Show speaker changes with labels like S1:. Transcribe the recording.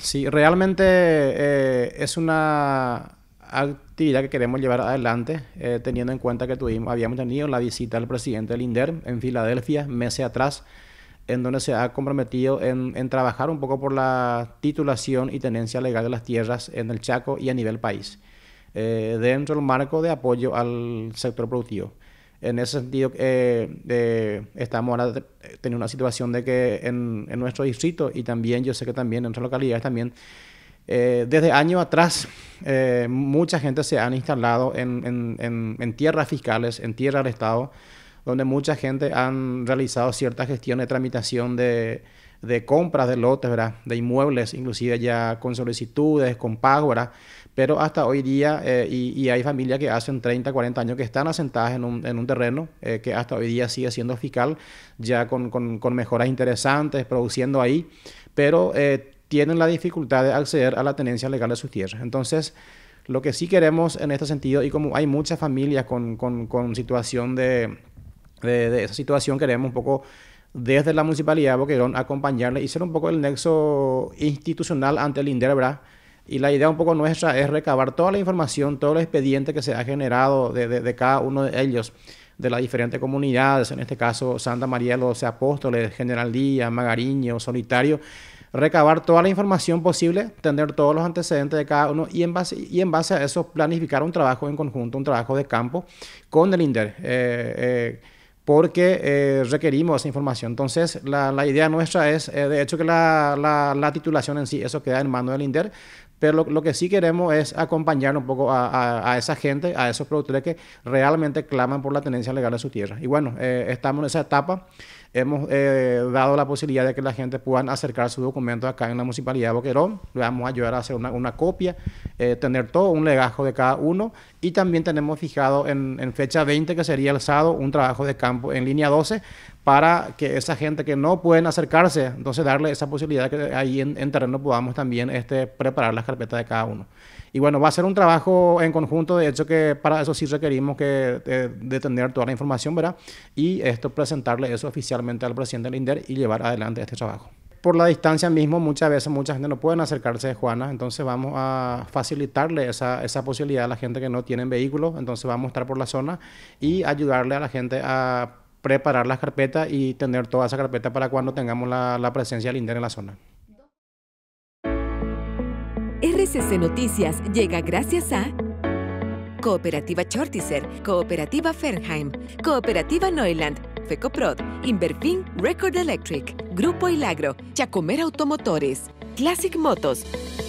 S1: Sí, realmente eh, es una actividad que queremos llevar adelante, eh, teniendo en cuenta que tuvimos, habíamos tenido la visita del presidente del INDER en Filadelfia meses atrás, en donde se ha comprometido en, trabajar un poco por la titulación y tenencia legal de las tierras en el Chaco y a nivel país, eh, dentro del marco de apoyo al sector productivo. En ese sentido, eh, estamos ahora teniendo una situación de que en, nuestro distrito y también yo sé que también en otras localidades también, eh, desde años atrás, eh, mucha gente se han instalado en, en tierras fiscales, en tierras del Estado, donde mucha gente han realizado ciertas gestiones de tramitación de de compras de lotes, ¿verdad? De inmuebles, inclusive ya con solicitudes, con pago, ¿verdad? Pero hasta hoy día, eh, y, hay familias que hacen 30, 40 años que están asentadas en un, terreno eh, que hasta hoy día sigue siendo fiscal, ya con, mejoras interesantes, produciendo ahí, pero eh, tienen la dificultad de acceder a la tenencia legal de sus tierras. Entonces, lo que sí queremos en este sentido, y como hay muchas familias con, situación de, de esa situación, queremos un poco desde la Municipalidad de Boquerón acompañarle y ser un poco el nexo institucional ante el ¿verdad? Y la idea un poco nuestra es recabar toda la información, todo el expediente que se ha generado de, de, cada uno de ellos, de las diferentes comunidades, en este caso Santa María los Apóstoles, General Díaz, Magariño, Solitario, recabar toda la información posible, tener todos los antecedentes de cada uno y en base, y en base a eso planificar un trabajo en conjunto, un trabajo de campo con el INDER. Eh, eh, porque eh, requerimos esa información. Entonces, la, idea nuestra es, eh, de hecho, que la, titulación en sí, eso queda en mano del INDER, pero lo, que sí queremos es acompañar un poco a, esa gente, a esos productores que realmente claman por la tenencia legal de su tierra. Y bueno, eh, estamos en esa etapa. Hemos dado la posibilidad de que la gente pueda acercar su documento acá en la municipalidad de Boquerón. Le vamos a ayudar a hacer una, una copia eh, tener todo un legajo de cada uno. Y también tenemos fijado en, fecha 20, que sería el sábado, un trabajo de campo en línea 12 para que esa gente que no pueden acercarse, entonces darle esa posibilidad que ahí en, terreno podamos también este, preparar las carpetas de cada uno. Y bueno, va a ser un trabajo en conjunto, de hecho que para eso sí requerimos que eh, de, toda la información, ¿verdad? Y esto presentarle eso oficialmente al presidente del INDER y llevar adelante este trabajo por la distancia mismo, muchas veces mucha gente no pueden acercarse a Juana, entonces vamos a facilitarle esa, posibilidad a la gente que no tiene vehículos, entonces vamos a estar por la zona y ayudarle a la gente a preparar las carpetas y tener toda esa carpeta para cuando tengamos la, presencia del INDER en la zona. RCC Noticias llega gracias a Cooperativa Chortizer, Cooperativa Fernheim, Cooperativa Neuland, FECOPROD, Inverfin, Record Electric, Grupo Ilagro, CHACOMER Automotores, Classic Motos,